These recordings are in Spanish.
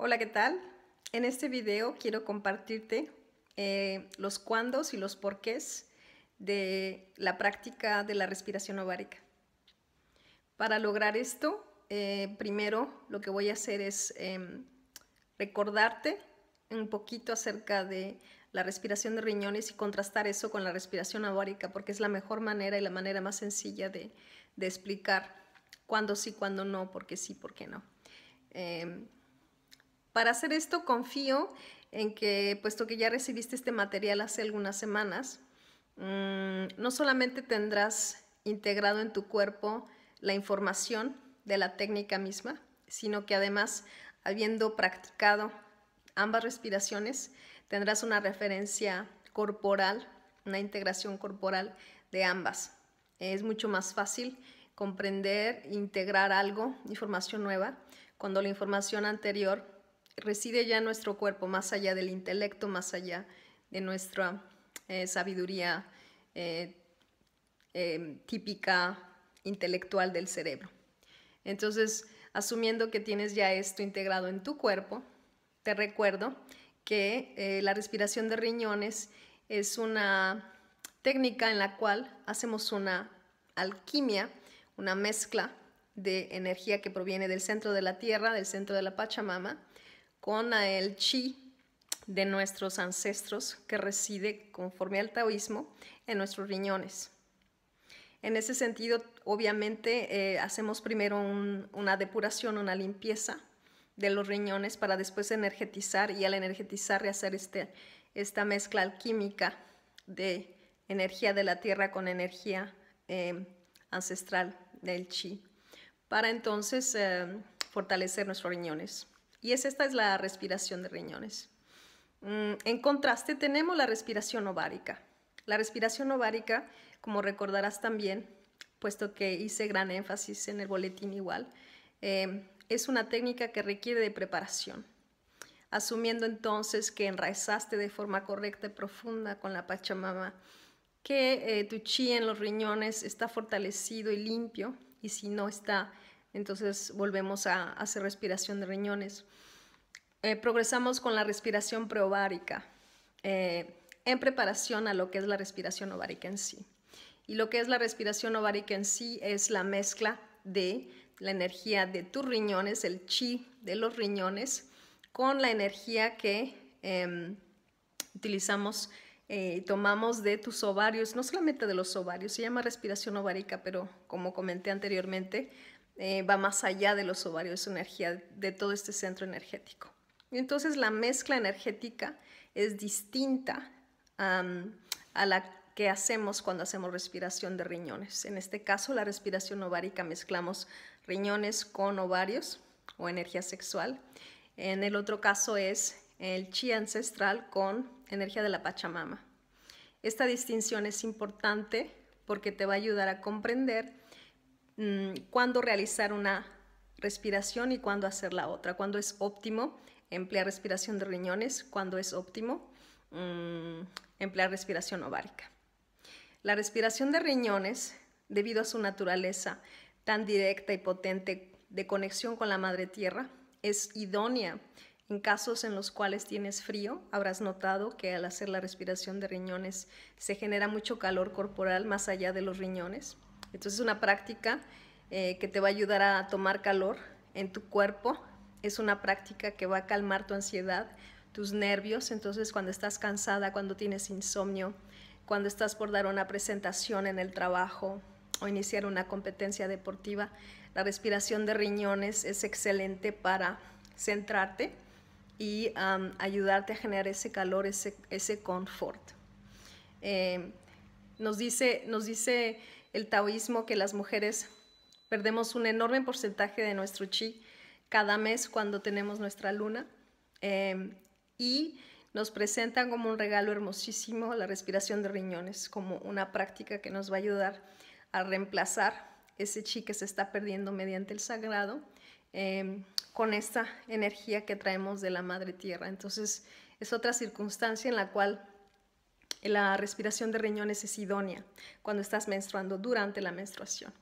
Hola, ¿qué tal? En este video quiero compartirte eh, los cuándos y los porqués de la práctica de la respiración ovárica. Para lograr esto, eh, primero lo que voy a hacer es em, recordarte un poquito acerca de la respiración de riñones y contrastar eso con la respiración ovárica, porque es la mejor manera y la manera más sencilla de, explicar cuándo sí, cuándo no, por qué sí, por qué no. Em, para hacer esto confío en que, puesto que ya recibiste este material hace algunas semanas, mm, no solamente tendrás integrado en tu cuerpo la información de la técnica misma, sino que además, habiendo practicado ambas respiraciones, tendrás una referencia corporal, una integración corporal de ambas. Es mucho más fácil comprender, integrar algo, información nueva, cuando la información anterior reside ya nuestro cuerpo, más allá del intelecto, más allá de nuestra eh, sabiduría eh, em, típica intelectual del cerebro. Entonces, asumiendo que tienes ya esto integrado en tu cuerpo, te recuerdo que eh, la respiración de riñones es una técnica en la cual hacemos una alquimia, una mezcla de energía que proviene del centro de la Tierra, del centro de la Pachamama, con el chi de nuestros ancestros que reside, conforme al taoísmo, en nuestros riñones. En ese sentido, obviamente, eh, hacemos primero una depuración, una limpieza de los riñones para después energetizar y al energetizar rehacer este, esta mezcla alquímica de energía de la tierra con energía eh, ancestral del chi, para entonces eh, fortalecer nuestros riñones. Y es, esta es la respiración de riñones. Mm, en contraste tenemos la respiración ovárica. La respiración ovárica, como recordarás también, puesto que hice gran énfasis en el boletín igual, em, es una técnica que requiere de preparación. Asumiendo entonces que enraizaste de forma correcta y profunda con la Pachamama, que eh, tu chi en los riñones está fortalecido y limpio, y si no está entonces volvemos a hacer respiración de riñones. Eh, progresamos con la respiración preovárica, eh, en preparación a lo que es la respiración ovárica en sí. Y lo que es la respiración ovárica en sí es la mezcla de la energía de tus riñones, el chi de los riñones, con la energía que em, utilizamos y eh, tomamos de tus ovarios, no solamente de los ovarios, se llama respiración ovárica, pero como comenté anteriormente, eh, va más allá de los ovarios, es energía de todo este centro energético. Entonces la mezcla energética es distinta a la que hacemos cuando hacemos respiración de riñones. En este caso, la respiración ovárica mezclamos riñones con ovarios o energía sexual. En el otro caso es el chi ancestral con energía de la Pachamama. Esta distinción es importante porque te va a ayudar a comprender Mm, cuándo realizar una respiración y cuándo hacer la otra, cuando es óptimo emplear respiración de riñones, cuando es óptimo mm, emplear respiración ovárica. La respiración de riñones, debido a su naturaleza tan directa y potente de conexión con la madre tierra, es idónea en casos en los cuales tienes frío, habrás notado que al hacer la respiración de riñones se genera mucho calor corporal más allá de los riñones. Entonces es una práctica eh, que te va a ayudar a tomar calor en tu cuerpo. Es una práctica que va a calmar tu ansiedad, tus nervios. Entonces cuando estás cansada, cuando tienes insomnio, cuando estás por dar una presentación en el trabajo o iniciar una competencia deportiva, la respiración de riñones es excelente para centrarte y ayudarte a generar ese calor, ese, confort. Eh, dice, nos dice el taoísmo que las mujeres perdemos un enorme porcentaje de nuestro chi cada mes cuando tenemos nuestra luna em, y nos presentan como un regalo hermosísimo la respiración de riñones, como una práctica que nos va a ayudar a reemplazar ese chi que se está perdiendo mediante el sagrado em, con esta energía que traemos de la madre tierra. Entonces es otra circunstancia en la cual la respiración de riñones es idónea cuando estás menstruando durante la menstruación.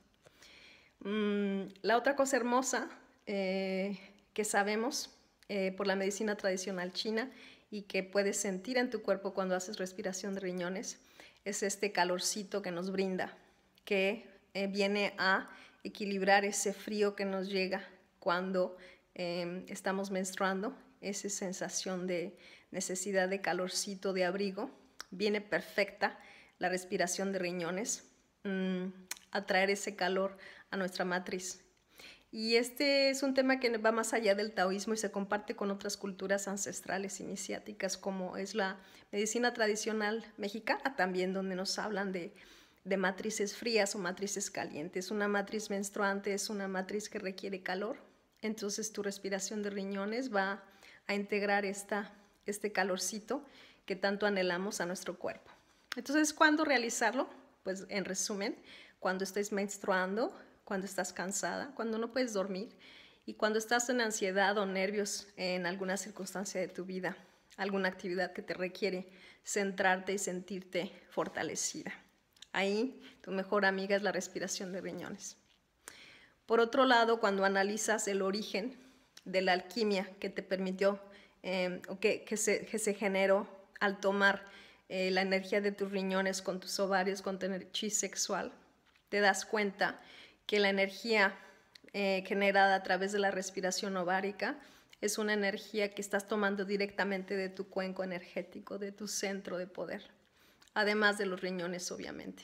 Mm, la otra cosa hermosa eh, que sabemos eh, por la medicina tradicional china y que puedes sentir en tu cuerpo cuando haces respiración de riñones es este calorcito que nos brinda, que eh, viene a equilibrar ese frío que nos llega cuando em, estamos menstruando, esa sensación de necesidad de calorcito, de abrigo viene perfecta la respiración de riñones, mm, a traer ese calor a nuestra matriz. Y este es un tema que va más allá del taoísmo y se comparte con otras culturas ancestrales iniciáticas, como es la medicina tradicional mexicana también, donde nos hablan de, matrices frías o matrices calientes. Una matriz menstruante es una matriz que requiere calor, entonces tu respiración de riñones va a integrar este calorcito que tanto anhelamos a nuestro cuerpo. Entonces, ¿cuándo realizarlo? Pues en resumen, cuando estés menstruando, cuando estás cansada, cuando no puedes dormir y cuando estás en ansiedad o nervios en alguna circunstancia de tu vida, alguna actividad que te requiere centrarte y sentirte fortalecida. Ahí tu mejor amiga es la respiración de riñones. Por otro lado, cuando analizas el origen de la alquimia que te permitió em, o que se generó al tomar eh, la energía de tus riñones con tus ovarios, con tener chis sexual, te das cuenta que la energía eh, generada a través de la respiración ovárica es una energía que estás tomando directamente de tu cuenco energético, de tu centro de poder, además de los riñones, obviamente.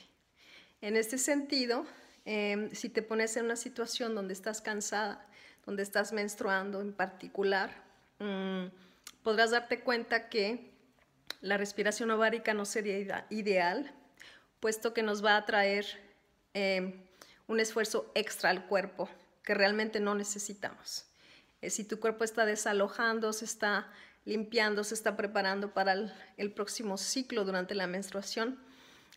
En este sentido, em, si te pones en una situación donde estás cansada, donde estás menstruando en particular, mm, podrás darte cuenta que la respiración ovárica no sería ideal, puesto que nos va a traer em, un esfuerzo extra al cuerpo que realmente no necesitamos. Eh, si tu cuerpo está desalojando, se está limpiando, se está preparando para el, próximo ciclo durante la menstruación,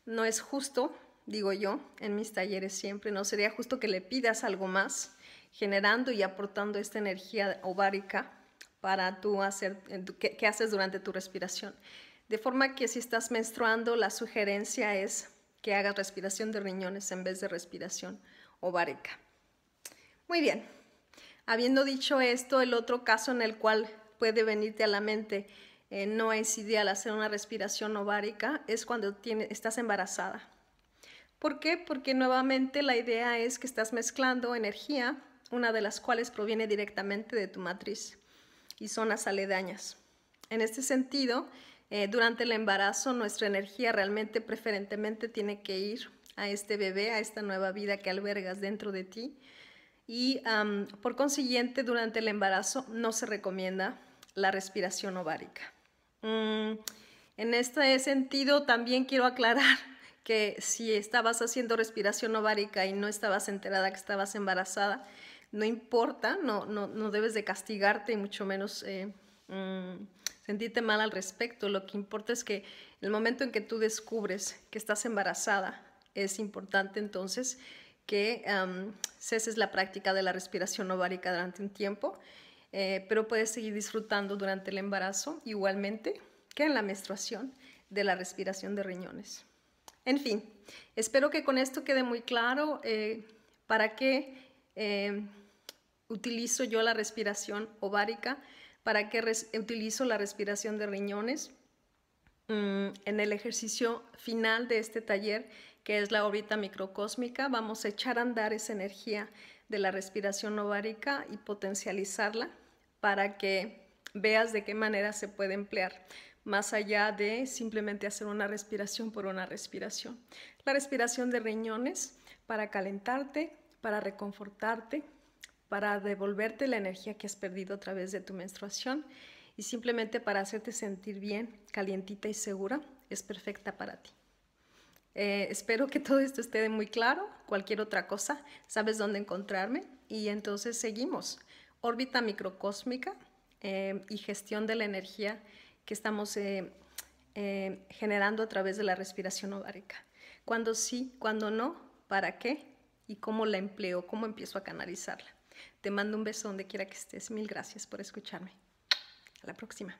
no es justo, digo yo, en mis talleres siempre, no sería justo que le pidas algo más, generando y aportando esta energía ovárica para tú hacer, que, que haces durante tu respiración. De forma que si estás menstruando, la sugerencia es que hagas respiración de riñones en vez de respiración ovárica. Muy bien. Habiendo dicho esto, el otro caso en el cual puede venirte a la mente eh, no es ideal hacer una respiración ovárica es cuando tiene, estás embarazada. ¿Por qué? Porque nuevamente la idea es que estás mezclando energía, una de las cuales proviene directamente de tu matriz y zonas aledañas. En este sentido, eh, durante el embarazo nuestra energía realmente preferentemente tiene que ir a este bebé, a esta nueva vida que albergas dentro de ti. Y por consiguiente, durante el embarazo no se recomienda la respiración ovárica. Mm, en este sentido, también quiero aclarar que si estabas haciendo respiración ovárica y no estabas enterada que estabas embarazada, no importa, no, no, no debes de castigarte y mucho menos eh, mm, sentirte mal al respecto. Lo que importa es que el momento en que tú descubres que estás embarazada, es importante entonces que ceses la práctica de la respiración ovárica durante un tiempo, eh, pero puedes seguir disfrutando durante el embarazo igualmente que en la menstruación de la respiración de riñones. En fin, espero que con esto quede muy claro eh, para qué eh, utilizo yo la respiración ovárica ¿Para qué utilizo la respiración de riñones? Mm, en el ejercicio final de este taller, que es la órbita microcósmica, vamos a echar a andar esa energía de la respiración ovárica y potencializarla para que veas de qué manera se puede emplear, más allá de simplemente hacer una respiración por una respiración. La respiración de riñones para calentarte, para reconfortarte, para devolverte la energía que has perdido a través de tu menstruación y simplemente para hacerte sentir bien, calientita y segura, es perfecta para ti. Eh, espero que todo esto esté muy claro. Cualquier otra cosa, sabes dónde encontrarme y entonces seguimos. Órbita microcósmica eh, y gestión de la energía que estamos eh, generando a través de la respiración ovárica. Cuando sí, cuando no, para qué y cómo la empleo, cómo empiezo a canalizarla. Te mando un beso donde quiera que estés. Mil gracias por escucharme. A la próxima.